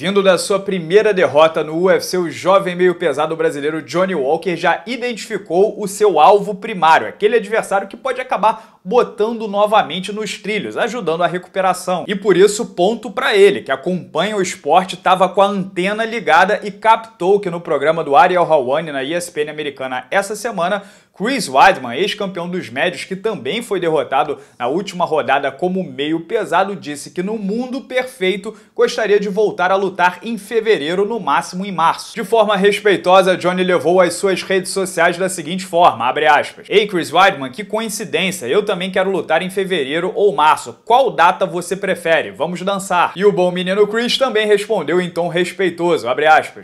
Vindo da sua primeira derrota no UFC, o jovem meio pesado brasileiro Johnny Walker já identificou o seu alvo primário, aquele adversário que pode acabar botando novamente nos trilhos, ajudando a recuperação. E por isso, ponto para ele, que acompanha o esporte, estava com a antena ligada e captou que no programa do Ariel Hawani na ESPN americana essa semana, Chris Weidman, ex-campeão dos médios, que também foi derrotado na última rodada como meio pesado, disse que no mundo perfeito gostaria de voltar a lutar em fevereiro, no máximo em março. De forma respeitosa, Johnny levou as suas redes sociais da seguinte forma, abre aspas. Ei, Chris Weidman, que coincidência, eu também quero lutar em fevereiro ou março. Qual data você prefere? Vamos dançar. E o bom menino Chris também respondeu em tom respeitoso,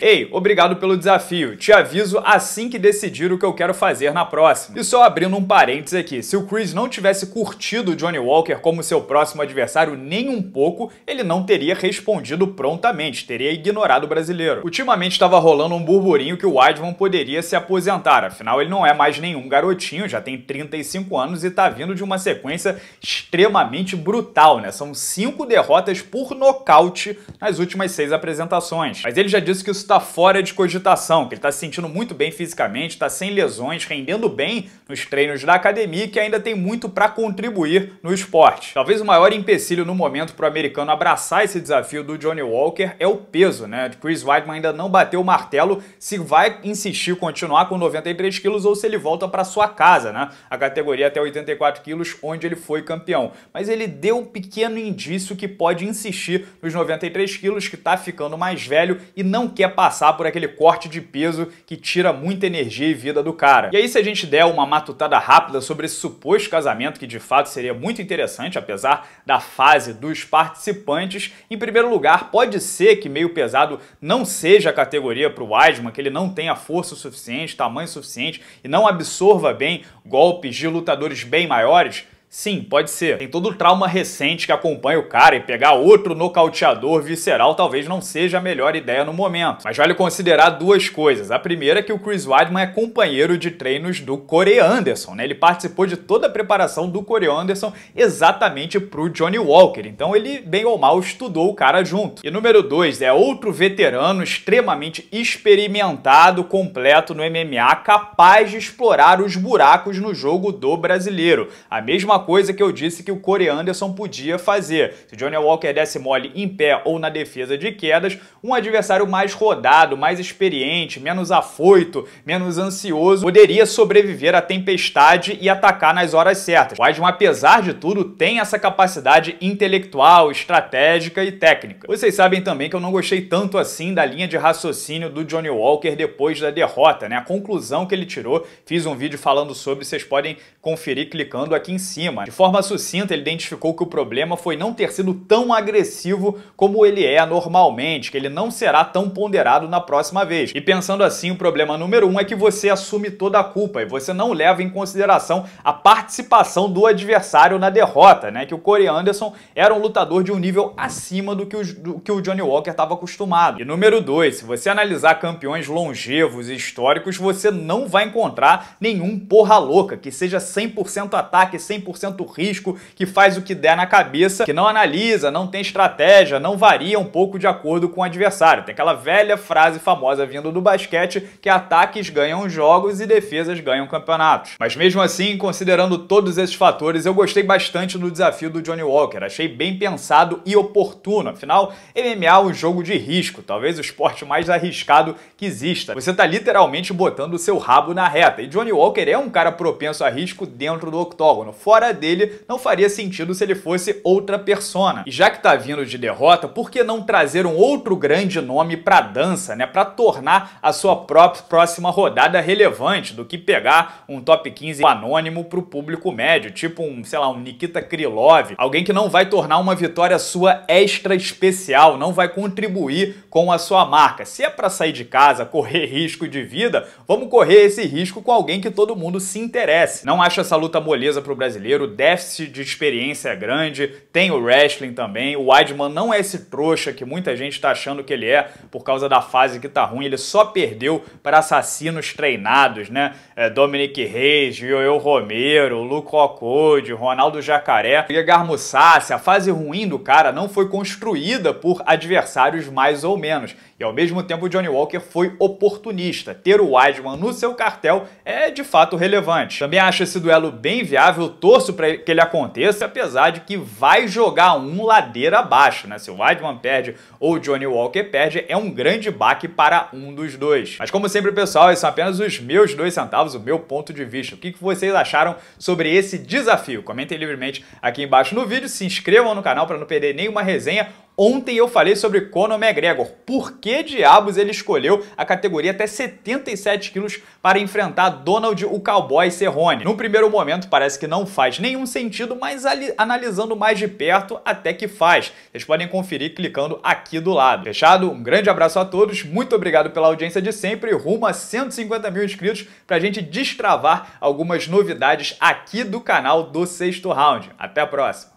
Ei, obrigado pelo desafio. Te aviso assim que decidir o que eu quero fazer na próxima. E só abrindo um parênteses aqui, se o Chris não tivesse curtido Johnny Walker como seu próximo adversário nem um pouco, ele não teria respondido prontamente, teria ignorado o brasileiro. Ultimamente estava rolando um burburinho que o Weidman poderia se aposentar, afinal ele não é mais nenhum garotinho, já tem 35 anos e tá vindo de uma sequência extremamente brutal, né? São cinco derrotas por nocaute nas últimas seis apresentações. Mas ele já disse que isso está fora de cogitação, que ele está se sentindo muito bem fisicamente, está sem lesões, rendendo bem nos treinos da academia e que ainda tem muito para contribuir no esporte. Talvez o maior empecilho no momento para o americano abraçar esse desafio do Johnny Walker é o peso, né? Chris Weidman ainda não bateu o martelo se vai insistir continuar com 93 quilos ou se ele volta para sua casa, né? A categoria até 84 quilos, onde ele foi campeão. Mas ele deu um pequeno indício que pode insistir nos 93 quilos, que está ficando mais velho e não quer passar por aquele corte de peso que tira muita energia e vida do cara. E aí, se a gente der uma matutada rápida sobre esse suposto casamento, que de fato seria muito interessante, apesar da fase dos participantes, em primeiro lugar, pode ser que meio pesado não seja a categoria para o Weidman, que ele não tenha força suficiente, tamanho suficiente e não absorva bem golpes de lutadores bem maiores maiores Sim, pode ser. Tem todo o trauma recente que acompanha o cara e pegar outro nocauteador visceral talvez não seja a melhor ideia no momento. Mas vale considerar duas coisas. A primeira é que o Chris Weidman é companheiro de treinos do Corey Anderson, né? Ele participou de toda a preparação do Corey Anderson exatamente pro Johnny Walker. Então ele, bem ou mal, estudou o cara junto. E número dois é outro veterano extremamente experimentado, completo no MMA, capaz de explorar os buracos no jogo do brasileiro. A mesma coisa que eu disse que o Corey Anderson podia fazer. Se Johnny Walker desse mole em pé ou na defesa de quedas, um adversário mais rodado, mais experiente, menos afoito, menos ansioso, poderia sobreviver à tempestade e atacar nas horas certas. O Weidman, apesar de tudo, tem essa capacidade intelectual, estratégica e técnica. Vocês sabem também que eu não gostei tanto assim da linha de raciocínio do Johnny Walker depois da derrota, né? A conclusão que ele tirou, fiz um vídeo falando sobre, vocês podem conferir clicando aqui em cima cima. De forma sucinta, ele identificou que o problema foi não ter sido tão agressivo como ele é normalmente, que ele não será tão ponderado na próxima vez. E pensando assim, o problema número um é que você assume toda a culpa e você não leva em consideração a participação do adversário na derrota, né? Que o Corey Anderson era um lutador de um nível acima do que o, do, que o Johnny Walker estava acostumado. E número dois, se você analisar campeões longevos e históricos, você não vai encontrar nenhum porra louca, que seja 100% ataque, 100% 100% risco, que faz o que der na cabeça, que não analisa, não tem estratégia, não varia um pouco de acordo com o adversário. Tem aquela velha frase famosa vindo do basquete que ataques ganham jogos e defesas ganham campeonatos. Mas mesmo assim, considerando todos esses fatores, eu gostei bastante do desafio do Johnny Walker. Achei bem pensado e oportuno. Afinal, MMA é um jogo de risco, talvez o esporte mais arriscado que exista. Você está literalmente botando o seu rabo na reta. E Johnny Walker é um cara propenso a risco dentro do octógono. Fora cara dele não faria sentido se ele fosse outra persona. E já que tá vindo de derrota, por que não trazer um outro grande nome pra dança, né? Pra tornar a sua própria próxima rodada relevante do que pegar um top 15 anônimo pro público médio, tipo um, sei lá, um Nikita Krylov, alguém que não vai tornar uma vitória sua extra especial, não vai contribuir com a sua marca. Se é para sair de casa, correr risco de vida, vamos correr esse risco com alguém que todo mundo se interesse. Não acho essa luta moleza pro brasileiro brasileiro, o déficit de experiência é grande, tem o wrestling também. O Weidman não é esse trouxa que muita gente está achando que ele é por causa da fase que tá ruim. Ele só perdeu para assassinos treinados, né? É, Dominic Reis, Joel Romero, Luke Rockwood, Ronaldo Jacaré, Edgar Mussassi. A fase ruim do cara não foi construída por adversários mais ou menos. E ao mesmo tempo, o Johnny Walker foi oportunista. Ter o Weidman no seu cartel é de fato relevante. Também acho esse duelo bem viável, torço para que ele aconteça, apesar de que vai jogar um ladeira abaixo, né? Se o Weidman perde ou o Johnny Walker perde, é um grande baque para um dos dois. Mas como sempre, pessoal, esses são apenas os meus dois centavos, o meu ponto de vista. O que vocês acharam sobre esse desafio? Comentem livremente aqui embaixo no vídeo, se inscrevam no canal para não perder nenhuma resenha Ontem eu falei sobre Conor McGregor. Por que diabos ele escolheu a categoria até 77 quilos para enfrentar Donald o Cowboy Cerrone? No primeiro momento parece que não faz nenhum sentido, mas analisando mais de perto até que faz. Vocês podem conferir clicando aqui do lado. Fechado? Um grande abraço a todos, muito obrigado pela audiência de sempre, rumo a 150 mil inscritos para a gente destravar algumas novidades aqui do canal do Sexto Round. Até a próxima!